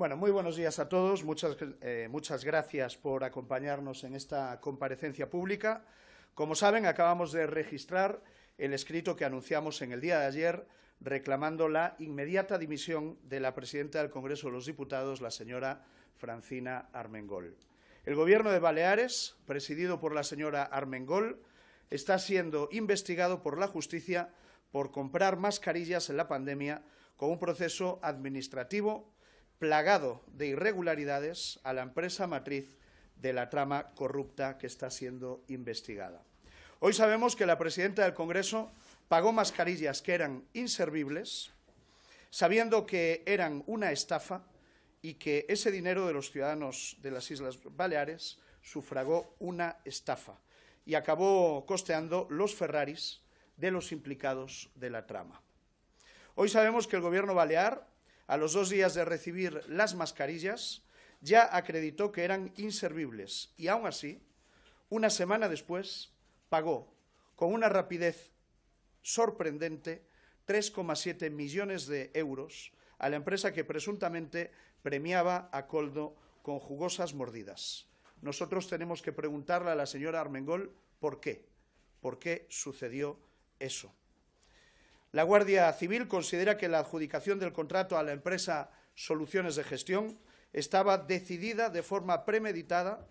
Bueno, muy buenos días a todos. Muchas, eh, muchas gracias por acompañarnos en esta comparecencia pública. Como saben, acabamos de registrar el escrito que anunciamos en el día de ayer reclamando la inmediata dimisión de la presidenta del Congreso de los Diputados, la señora Francina Armengol. El Gobierno de Baleares, presidido por la señora Armengol, está siendo investigado por la justicia por comprar mascarillas en la pandemia con un proceso administrativo plagado de irregularidades a la empresa matriz de la trama corrupta que está siendo investigada. Hoy sabemos que la presidenta del Congreso pagó mascarillas que eran inservibles, sabiendo que eran una estafa y que ese dinero de los ciudadanos de las Islas Baleares sufragó una estafa y acabó costeando los Ferraris de los implicados de la trama. Hoy sabemos que el Gobierno balear a los dos días de recibir las mascarillas, ya acreditó que eran inservibles y aún así, una semana después, pagó con una rapidez sorprendente 3,7 millones de euros a la empresa que presuntamente premiaba a Coldo con jugosas mordidas. Nosotros tenemos que preguntarle a la señora Armengol por qué, por qué sucedió eso. La Guardia Civil considera que la adjudicación del contrato a la empresa Soluciones de Gestión estaba decidida de forma premeditada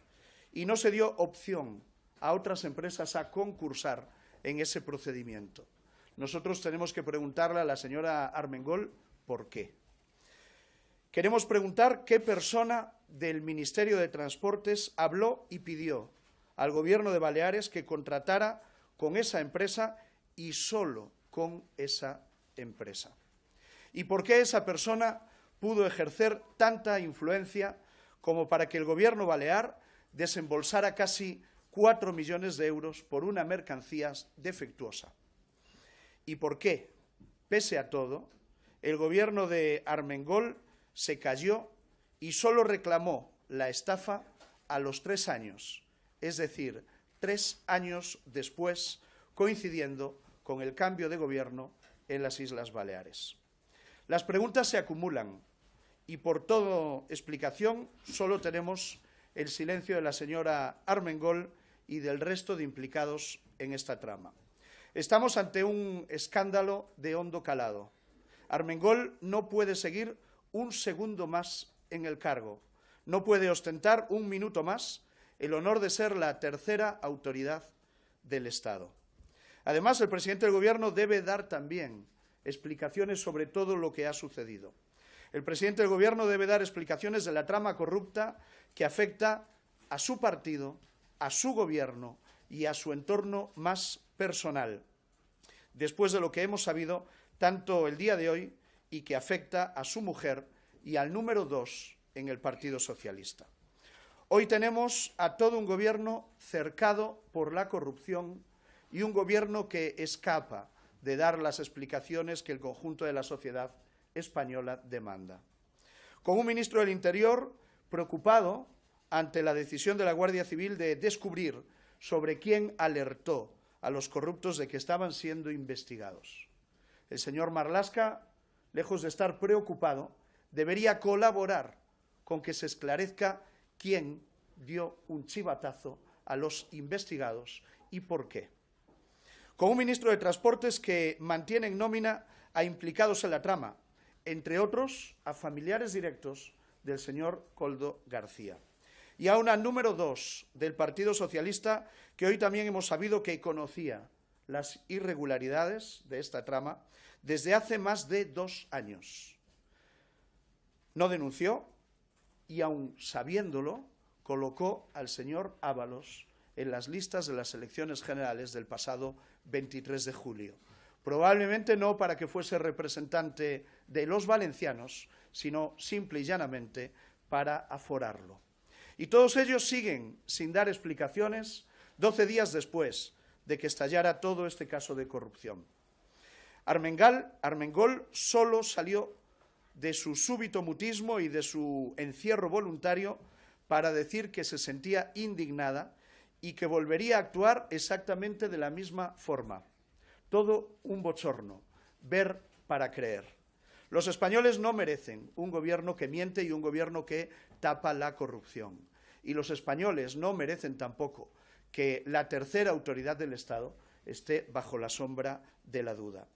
y no se dio opción a otras empresas a concursar en ese procedimiento. Nosotros tenemos que preguntarle a la señora Armengol por qué. Queremos preguntar qué persona del Ministerio de Transportes habló y pidió al Gobierno de Baleares que contratara con esa empresa y solo con esa empresa. ¿Y por qué esa persona pudo ejercer tanta influencia como para que el gobierno balear desembolsara casi cuatro millones de euros por una mercancía defectuosa? ¿Y por qué, pese a todo, el gobierno de Armengol se cayó y solo reclamó la estafa a los tres años, es decir, tres años después, coincidiendo con el cambio de gobierno en las Islas Baleares. Las preguntas se acumulan y por toda explicación solo tenemos el silencio de la señora Armengol y del resto de implicados en esta trama. Estamos ante un escándalo de hondo calado. Armengol no puede seguir un segundo más en el cargo. No puede ostentar un minuto más el honor de ser la tercera autoridad del Estado. Además, el presidente del Gobierno debe dar también explicaciones sobre todo lo que ha sucedido. El presidente del Gobierno debe dar explicaciones de la trama corrupta que afecta a su partido, a su Gobierno y a su entorno más personal, después de lo que hemos sabido tanto el día de hoy y que afecta a su mujer y al número dos en el Partido Socialista. Hoy tenemos a todo un gobierno cercado por la corrupción y un gobierno que escapa de dar las explicaciones que el conjunto de la sociedad española demanda. Con un ministro del Interior preocupado ante la decisión de la Guardia Civil de descubrir sobre quién alertó a los corruptos de que estaban siendo investigados. El señor Marlasca, lejos de estar preocupado, debería colaborar con que se esclarezca quién dio un chivatazo a los investigados y por qué con un ministro de Transportes que mantiene en nómina a implicados en la trama, entre otros a familiares directos del señor Coldo García. Y a una número dos del Partido Socialista, que hoy también hemos sabido que conocía las irregularidades de esta trama desde hace más de dos años. No denunció y, aun sabiéndolo, colocó al señor Ábalos en las listas de las elecciones generales del pasado 23 de julio. Probablemente no para que fuese representante de los valencianos, sino simple y llanamente para aforarlo. Y todos ellos siguen sin dar explicaciones 12 días después de que estallara todo este caso de corrupción. Armengol solo salió de su súbito mutismo y de su encierro voluntario para decir que se sentía indignada y que volvería a actuar exactamente de la misma forma. Todo un bochorno, ver para creer. Los españoles no merecen un gobierno que miente y un gobierno que tapa la corrupción. Y los españoles no merecen tampoco que la tercera autoridad del Estado esté bajo la sombra de la duda.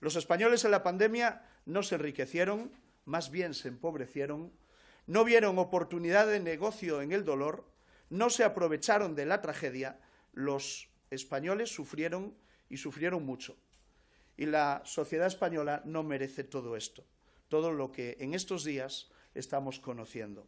Los españoles en la pandemia no se enriquecieron, más bien se empobrecieron, no vieron oportunidad de negocio en el dolor no se aprovecharon de la tragedia, los españoles sufrieron y sufrieron mucho. Y la sociedad española no merece todo esto, todo lo que en estos días estamos conociendo.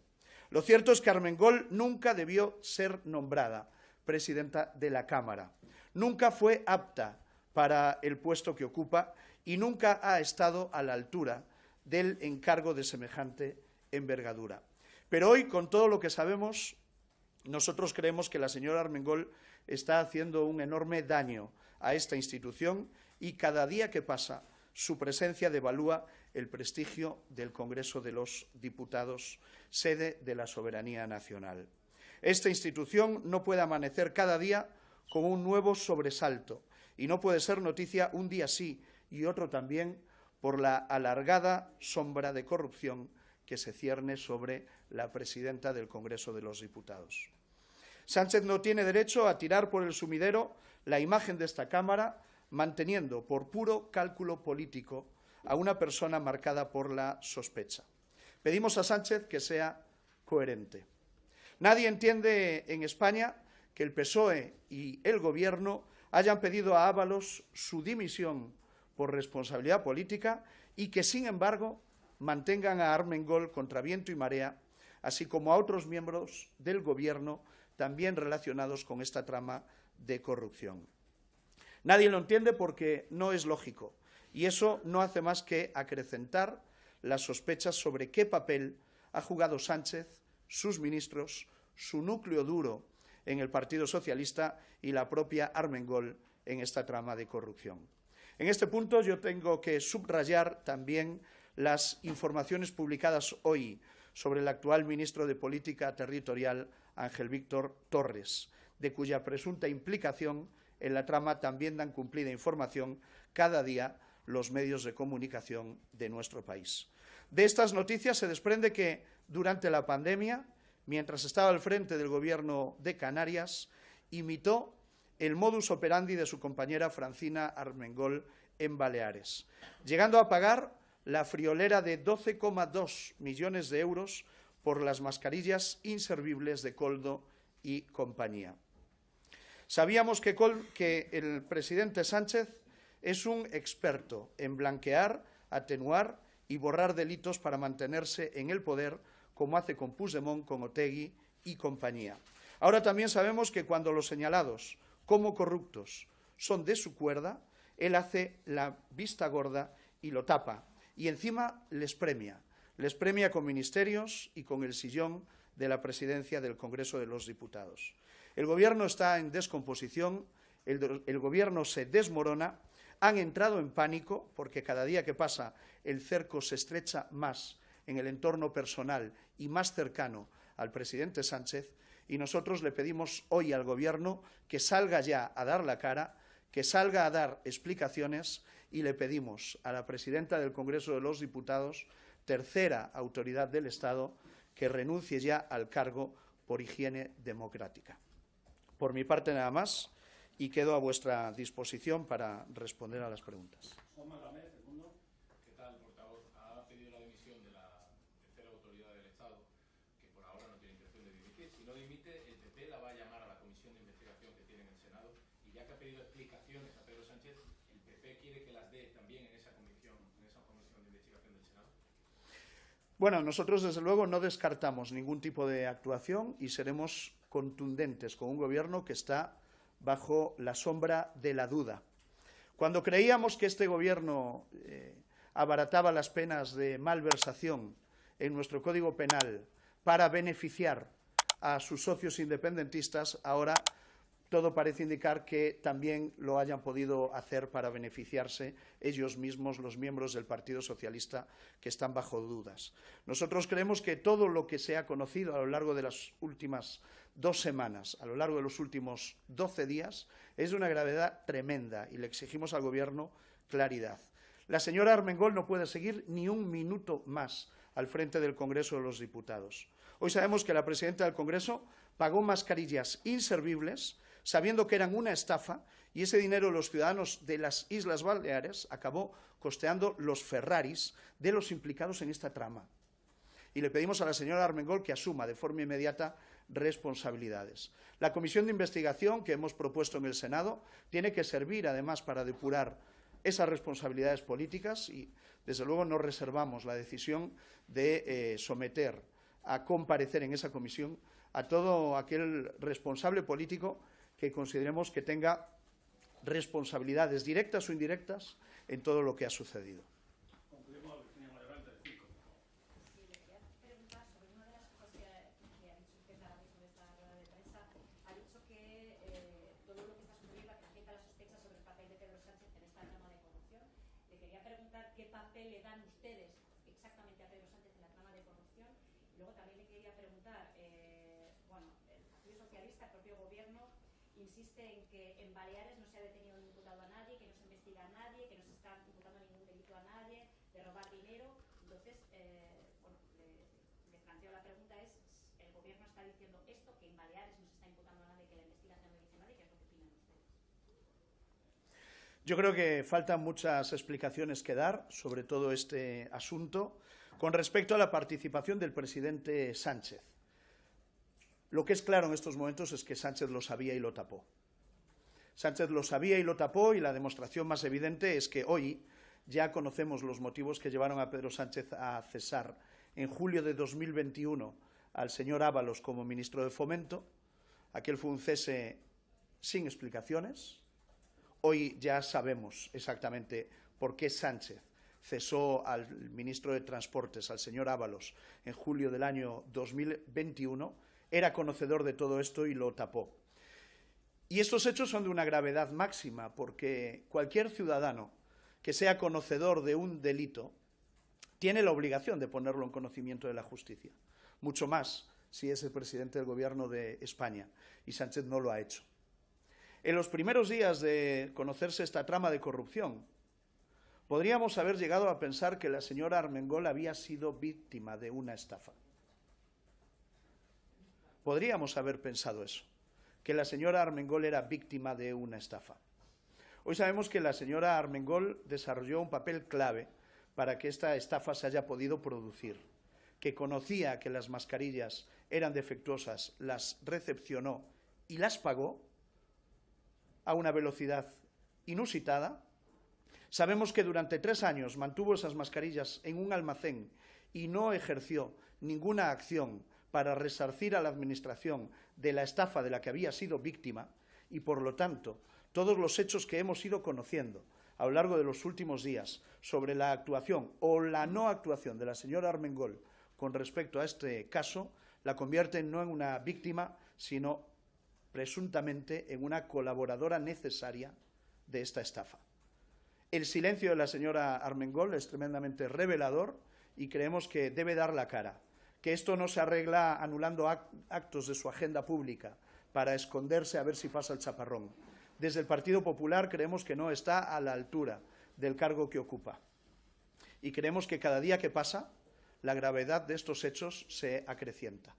Lo cierto es que Armengol nunca debió ser nombrada presidenta de la Cámara. Nunca fue apta para el puesto que ocupa y nunca ha estado a la altura del encargo de semejante envergadura. Pero hoy, con todo lo que sabemos, nosotros creemos que la señora Armengol está haciendo un enorme daño a esta institución y cada día que pasa su presencia devalúa el prestigio del Congreso de los Diputados, sede de la soberanía nacional. Esta institución no puede amanecer cada día con un nuevo sobresalto y no puede ser noticia un día sí y otro también por la alargada sombra de corrupción que se cierne sobre la presidenta del Congreso de los Diputados. Sánchez no tiene derecho a tirar por el sumidero la imagen de esta Cámara, manteniendo por puro cálculo político a una persona marcada por la sospecha. Pedimos a Sánchez que sea coherente. Nadie entiende en España que el PSOE y el Gobierno hayan pedido a Ábalos su dimisión por responsabilidad política y que, sin embargo, mantengan a Armengol contra viento y marea, así como a otros miembros del Gobierno también relacionados con esta trama de corrupción. Nadie lo entiende porque no es lógico y eso no hace más que acrecentar las sospechas sobre qué papel ha jugado Sánchez, sus ministros, su núcleo duro en el Partido Socialista y la propia Armengol en esta trama de corrupción. En este punto yo tengo que subrayar también las informaciones publicadas hoy sobre el actual ministro de Política Territorial, Ángel Víctor Torres, de cuya presunta implicación en la trama también dan cumplida información cada día los medios de comunicación de nuestro país. De estas noticias se desprende que durante la pandemia, mientras estaba al frente del gobierno de Canarias, imitó el modus operandi de su compañera Francina Armengol en Baleares, llegando a pagar la friolera de 12,2 millones de euros por las mascarillas inservibles de Coldo y compañía. Sabíamos que, el presidente Sánchez es un experto en blanquear, atenuar y borrar delitos para mantenerse en el poder, como hace con Puigdemont, con Otegui y compañía. Ahora también sabemos que cuando los señalados como corruptos son de su cuerda, él hace la vista gorda y lo tapa, y encima les premia. Les premia con ministerios y con el sillón de la presidencia del Congreso de los Diputados. El Gobierno está en descomposición, el, Gobierno se desmorona, han entrado en pánico porque cada día que pasa el cerco se estrecha más en el entorno personal y más cercano al presidente Sánchez y nosotros le pedimos hoy al Gobierno que salga ya a dar la cara, que salga a dar explicaciones y le pedimos a la presidenta del Congreso de los Diputados, tercera autoridad del Estado, que renuncie ya al cargo por higiene democrática. Por mi parte, nada más, y quedo a vuestra disposición para responder a las preguntas. Bueno, nosotros desde luego no descartamos ningún tipo de actuación y seremos contundentes con un gobierno que está bajo la sombra de la duda. Cuando creíamos que este gobierno eh, abarataba las penas de malversación en nuestro Código Penal para beneficiar a sus socios independentistas, ahora todo parece indicar que también lo hayan podido hacer para beneficiarse ellos mismos, los miembros del Partido Socialista, que están bajo dudas. Nosotros creemos que todo lo que se ha conocido a lo largo de las últimas dos semanas, a lo largo de los últimos doce días, es de una gravedad tremenda y le exigimos al Gobierno claridad. La señora Armengol no puede seguir ni un minuto más al frente del Congreso de los Diputados. Hoy sabemos que la presidenta del Congreso pagó mascarillas inservibles sabiendo que eran una estafa, y ese dinero de los ciudadanos de las Islas Baleares acabó costeando los Ferraris de los implicados en esta trama. Y le pedimos a la señora Armengol que asuma de forma inmediata responsabilidades. La comisión de investigación que hemos propuesto en el Senado tiene que servir, además, para depurar esas responsabilidades políticas y, desde luego, no reservamos la decisión de eh, someter a comparecer en esa comisión a todo aquel responsable político que consideremos que tenga responsabilidades directas o indirectas en todo lo que ha sucedido. en que en Baleares no se ha detenido ni imputado a nadie, que no se investiga a nadie, que no se está imputando ningún delito a nadie, de robar dinero. Entonces, eh, bueno, le, planteo la pregunta es, el gobierno está diciendo esto, que en Baleares no se está imputando a nadie, que la investigación no dice nadie, ¿qué es lo que opinan ustedes? Yo creo que faltan muchas explicaciones que dar sobre todo este asunto con respecto a la participación del presidente Sánchez. Lo que es claro en estos momentos es que Sánchez lo sabía y lo tapó. Sánchez lo sabía y lo tapó y la demostración más evidente es que hoy ya conocemos los motivos que llevaron a Pedro Sánchez a cesar en julio de 2021 al señor Ábalos como ministro de Fomento. Aquel fue un cese sin explicaciones. Hoy ya sabemos exactamente por qué Sánchez cesó al ministro de Transportes, al señor Ábalos, en julio del año 2021. Era conocedor de todo esto y lo tapó. Y estos hechos son de una gravedad máxima, porque cualquier ciudadano que sea conocedor de un delito tiene la obligación de ponerlo en conocimiento de la justicia, mucho más si es el presidente del Gobierno de España, y Sánchez no lo ha hecho. En los primeros días de conocerse esta trama de corrupción, podríamos haber llegado a pensar que la señora Armengol había sido víctima de una estafa. Podríamos haber pensado eso la señora Armengol era víctima de una estafa. Hoy sabemos que la señora Armengol desarrolló un papel clave para que esta estafa se haya podido producir, que conocía que las mascarillas eran defectuosas, las recepcionó y las pagó a una velocidad inusitada. Sabemos que durante tres años mantuvo esas mascarillas en un almacén y no ejerció ninguna acción para resarcir a la Administración de la estafa de la que había sido víctima y, por lo tanto, todos los hechos que hemos ido conociendo a lo largo de los últimos días sobre la actuación o la no actuación de la señora Armengol con respecto a este caso, la convierten no en una víctima, sino presuntamente en una colaboradora necesaria de esta estafa. El silencio de la señora Armengol es tremendamente revelador y creemos que debe dar la cara que esto no se arregla anulando actos de su agenda pública para esconderse a ver si pasa el chaparrón. Desde el Partido Popular creemos que no está a la altura del cargo que ocupa y creemos que cada día que pasa la gravedad de estos hechos se acrecienta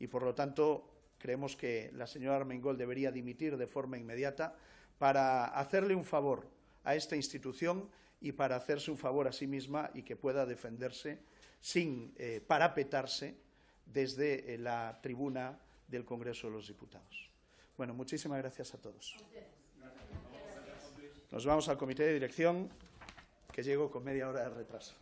y por lo tanto creemos que la señora Armengol debería dimitir de forma inmediata para hacerle un favor a esta institución y para hacerse un favor a sí misma y que pueda defenderse sin eh, parapetarse desde eh, la tribuna del Congreso de los Diputados. Bueno, muchísimas gracias a todos. Nos vamos al comité de dirección, que llego con media hora de retraso.